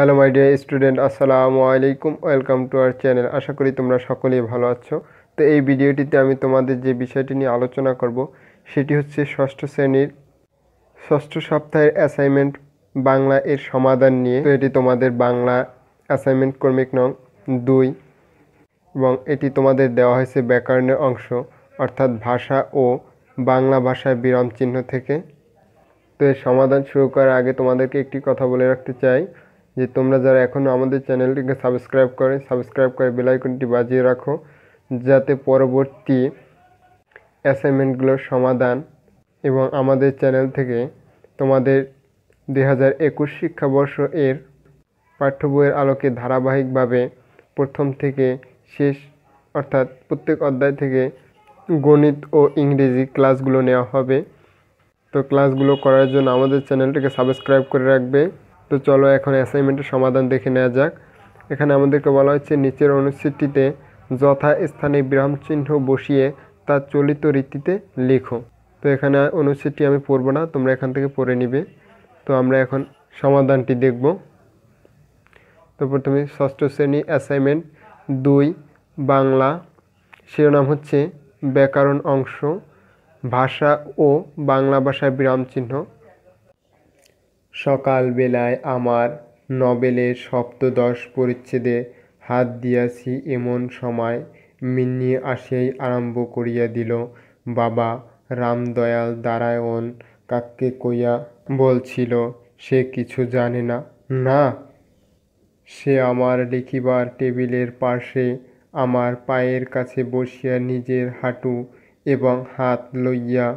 hello my dear student আসসালামু আলাইকুম welcome to our channel আশা করি তোমরা সকলেই ভালো আছো তো এই ভিডিওটিতে আমি তোমাদের যে বিষয়টি নিয়ে আলোচনা করব সেটি হচ্ছে ষষ্ঠ শ্রেণীর ষষ্ঠ সপ্তাহের অ্যাসাইনমেন্ট বাংলা এর সমাধান নিয়ে তো এটি তোমাদের বাংলা অ্যাসাইনমেন্ট ক্রমিক নং দুই এবং এটি তোমাদের দেওয়া হয়েছে ব্যাকরণের অংশ অর্থাৎ ভাষা ও বাংলা ভাষার বিরাম চিহ্ন থেকে তো এর সমাধান শুরু করার আগে তোমাদেরকে একটি কথা বলে রাখতে চাই যে তোমরা যারা এখনও আমাদের চ্যানেলটিকে সাবস্ক্রাইব করে সাবস্ক্রাইব করে বেলাইকনটি বাজিয়ে রাখো যাতে পরবর্তী অ্যাসাইনমেন্টগুলোর সমাধান এবং আমাদের চ্যানেল থেকে তোমাদের দুই হাজার একুশ শিক্ষাবর্ষ এর পাঠ্য বইয়ের আলোকে ধারাবাহিকভাবে প্রথম থেকে শেষ অর্থাৎ প্রত্যেক অধ্যায় থেকে গণিত ও ইংরেজি ক্লাসগুলো নেওয়া হবে তো ক্লাসগুলো করার জন্য আমাদের চ্যানেলটিকে সাবস্ক্রাইব করে রাখবে তো চলো এখন অ্যাসাইনমেন্টের সমাধান দেখে নেওয়া যাক এখানে আমাদেরকে বলা হয়েছে নিচের অনুচ্ছেদটিতে যথাস্থানে বিরাম চিহ্ন বসিয়ে তার চলিত রীতিতে লেখো তো এখানে অনুচ্ছেদটি আমি পড়ব না তোমরা এখান থেকে পড়ে নিবে তো আমরা এখন সমাধানটি দেখব তো প্রথমে ষষ্ঠ শ্রেণী অ্যাসাইনমেন্ট দুই বাংলা শিরোনাম হচ্ছে ব্যাকরণ অংশ ভাষা ও বাংলা ভাষায় বিরাম চিহ্ন সকালবেলায় আমার নবেলের সপ্তদশ পরিচ্ছেদে হাত দিয়াছি এমন সময় মিন্নি আসিয়াই আরম্ভ করিয়া দিল বাবা রামদয়াল দারায়ণ কাককে কইয়া বলছিল সে কিছু জানে না না সে আমার লিখিবার টেবিলের পাশে আমার পায়ের কাছে বসিয়া নিজের হাঁটু এবং হাত লইয়া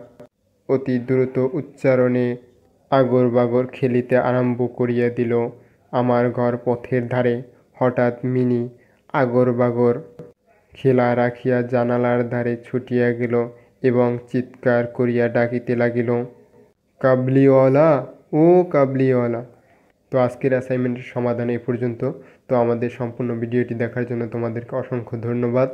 অতি দ্রুত উচ্চারণে আগর বাগর খেলিতে আরম্ভ করিয়া দিল আমার ঘর পথের ধারে হঠাৎ মিনি আগর বাগর খেলা রাখিয়া জানালার ধারে ছুটিয়া গেল এবং চিৎকার করিয়া ডাকিতে লাগিল কাবলিওয়ালা ও কাবলিওয়ালা তো আজকের অ্যাসাইনমেন্টের সমাধান এ পর্যন্ত তো আমাদের সম্পূর্ণ ভিডিওটি দেখার জন্য তোমাদেরকে অসংখ্য ধন্যবাদ